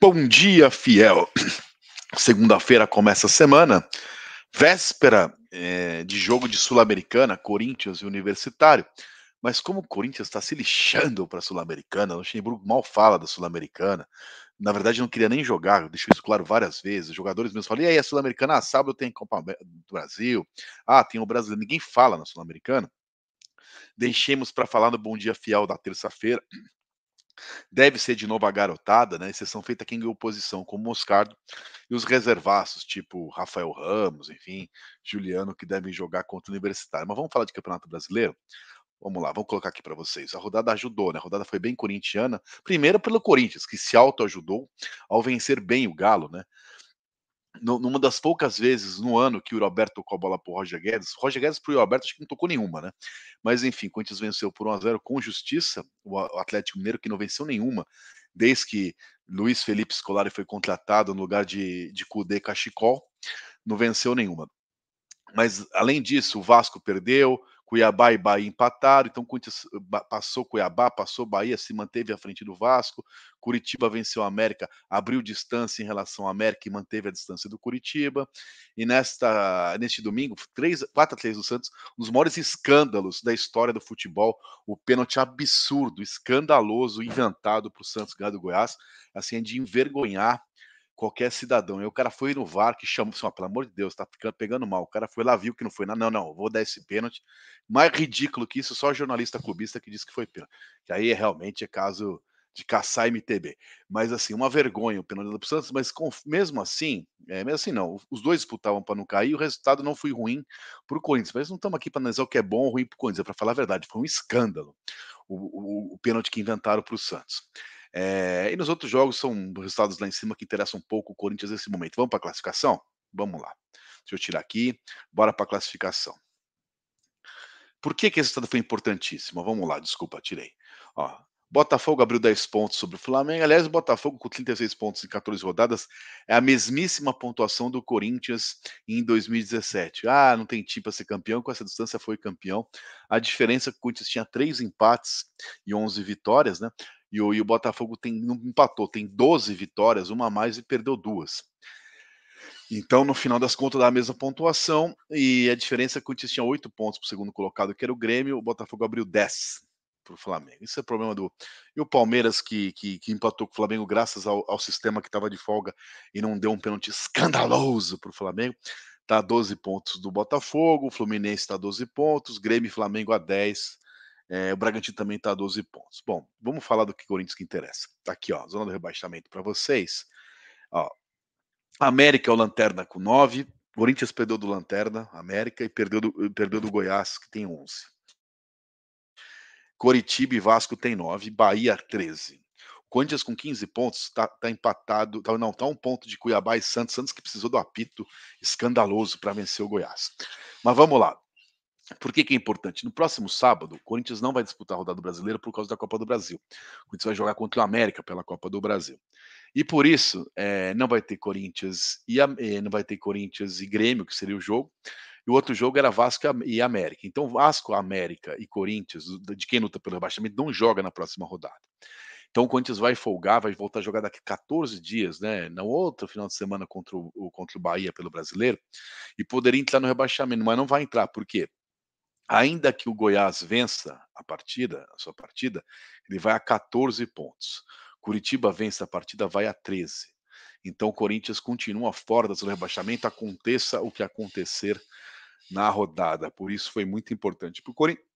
Bom dia, fiel. Segunda-feira começa a semana, véspera é, de jogo de Sul-Americana, Corinthians e Universitário. Mas como o Corinthians está se lixando para a Sul-Americana, o Luxemburgo mal fala da Sul-Americana. Na verdade, não queria nem jogar, Deixei isso claro várias vezes. Os jogadores meus falam, e aí, a Sul-Americana, ah, sábado tem Copa do Brasil, ah, tem o Brasileiro. Ninguém fala na Sul-Americana. Deixemos para falar no Bom Dia Fiel da terça-feira, Deve ser de novo a garotada, né? Exceção feita quem ganhou posição, como Moscardo, e os reservaços, tipo Rafael Ramos, enfim, Juliano, que devem jogar contra o Universitário. Mas vamos falar de Campeonato Brasileiro? Vamos lá, vamos colocar aqui para vocês. A rodada ajudou, né? A rodada foi bem corintiana. Primeiro pelo Corinthians, que se autoajudou ajudou ao vencer bem o Galo, né? numa das poucas vezes no ano que o Roberto tocou a bola para o Roger Guedes, Roger Guedes para o Roberto acho que não tocou nenhuma, né? Mas enfim, o Corinthians venceu por 1 a 0 com justiça, o Atlético Mineiro que não venceu nenhuma desde que Luiz Felipe Scolari foi contratado no lugar de, de Kudê Cachicol, não venceu nenhuma. Mas além disso, o Vasco perdeu, Cuiabá e Bahia empataram, então eh, passou Cuiabá, passou Bahia, se manteve à frente do Vasco. Curitiba venceu a América, abriu distância em relação à América e manteve a distância do Curitiba. E nesta, neste domingo, 4 a 3 do Santos, um dos maiores escândalos da história do futebol, o pênalti absurdo, escandaloso, inventado para o Santos ganhar do Goiás, assim, é de envergonhar qualquer cidadão. E o cara foi no VAR que chamou, assim, ah, pelo amor de Deus, tá ficando, pegando mal. O cara foi lá, viu que não foi nada. Não, não, vou dar esse pênalti. Mais ridículo que isso, só jornalista clubista que disse que foi pênalti. Que aí é realmente é caso de caçar MTB. Mas assim, uma vergonha o pênalti do Santos, mas com, mesmo assim, é, mesmo assim não, os dois disputavam para não cair, o resultado não foi ruim para o Corinthians. Mas não estamos aqui para analisar o que é bom ou ruim para o Corinthians, é para falar a verdade, foi um escândalo o, o, o pênalti que inventaram para o Santos. É, e nos outros jogos são resultados lá em cima que interessam um pouco o Corinthians nesse momento. Vamos para a classificação? Vamos lá. Deixa eu tirar aqui. Bora para a classificação. Por que, que esse resultado foi importantíssimo? Vamos lá, desculpa, tirei. Ó, Botafogo abriu 10 pontos sobre o Flamengo. Aliás, o Botafogo com 36 pontos em 14 rodadas é a mesmíssima pontuação do Corinthians em 2017. Ah, não tem time para ser campeão, com essa distância foi campeão. A diferença é que o Corinthians tinha 3 empates e 11 vitórias, né? E o, e o Botafogo tem, não empatou, tem 12 vitórias, uma a mais e perdeu duas. Então, no final das contas, dá a mesma pontuação. E a diferença é que o Corinthians tinha 8 pontos para o segundo colocado, que era o Grêmio, o Botafogo abriu 10 para o Flamengo. Isso é problema do. E o Palmeiras, que, que, que empatou com o Flamengo, graças ao, ao sistema que estava de folga e não deu um pênalti escandaloso para o Flamengo, está a 12 pontos do Botafogo, o Fluminense está a 12 pontos, Grêmio e Flamengo a 10. É, o Bragantino também está a 12 pontos. Bom, vamos falar do que Corinthians que interessa. Está aqui, ó, zona do rebaixamento para vocês. Ó, América é o Lanterna com 9. Corinthians perdeu do Lanterna, América, e perdeu do, perdeu do Goiás, que tem 11. Coritiba e Vasco tem 9, Bahia 13. O Corinthians com 15 pontos está tá empatado, tá, não, está um ponto de Cuiabá e Santos. Santos que precisou do apito escandaloso para vencer o Goiás. Mas vamos lá. Por que, que, é importante? No próximo sábado, o Corinthians não vai disputar a rodada brasileira por causa da Copa do Brasil. O Corinthians vai jogar contra o América pela Copa do Brasil. E por isso, é, não vai ter Corinthians e é, não vai ter Corinthians e Grêmio, que seria o jogo. E o outro jogo era Vasco e América. Então, Vasco, América e Corinthians, de quem luta pelo rebaixamento, não joga na próxima rodada. Então o Corinthians vai folgar, vai voltar a jogar daqui 14 dias, né? No outro final de semana contra o, contra o Bahia pelo brasileiro, e poderia entrar no rebaixamento, mas não vai entrar, por quê? ainda que o Goiás vença a partida, a sua partida, ele vai a 14 pontos. Curitiba vence a partida, vai a 13. Então o Corinthians continua fora do zona rebaixamento, aconteça o que acontecer na rodada. Por isso foi muito importante para o Corinthians.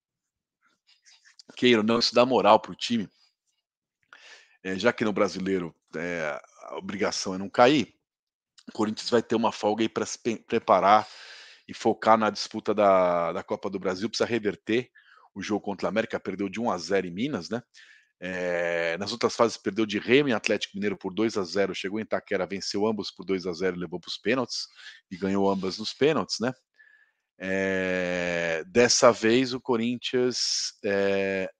Queira não, isso dá moral para o time. É, já que no brasileiro é, a obrigação é não cair, o Corinthians vai ter uma folga aí para se preparar e focar na disputa da, da Copa do Brasil, precisa reverter o jogo contra a América, perdeu de 1 a 0 em Minas, né? É, nas outras fases perdeu de Remo e Atlético Mineiro por 2 a 0 chegou em Itaquera, venceu ambos por 2 a 0 levou para os pênaltis e ganhou ambas nos pênaltis, né? É, dessa vez o Corinthians é,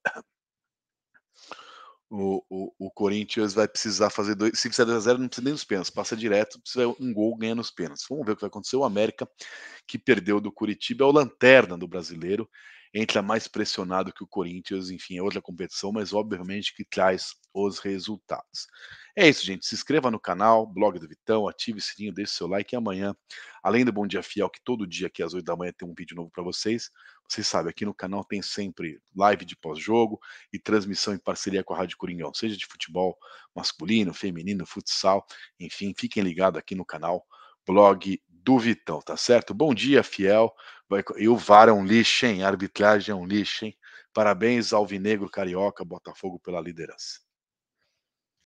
o, o, o, Corinthians vai precisar fazer dois. Se fizer 2x0, não precisa nem dos pênaltis. Passa direto, precisa um gol, ganha nos pênaltis. Vamos ver o que vai acontecer. O América, que perdeu do Curitiba, é o lanterna do brasileiro entra mais pressionado que o Corinthians, enfim, é outra competição, mas obviamente que traz os resultados. É isso, gente. Se inscreva no canal, blog do Vitão, ative o sininho, deixe seu like e amanhã, além do Bom Dia Fiel, que todo dia aqui às 8 da manhã tem um vídeo novo para vocês. Vocês sabem, aqui no canal tem sempre live de pós-jogo e transmissão em parceria com a Rádio Coringão, seja de futebol masculino, feminino, futsal, enfim, fiquem ligados aqui no canal, blog do Vitão, tá certo? Bom dia, Fiel. E o VAR é um lixo, hein? A arbitragem é um lixo, hein? Parabéns, Alvinegro Carioca, Botafogo pela liderança.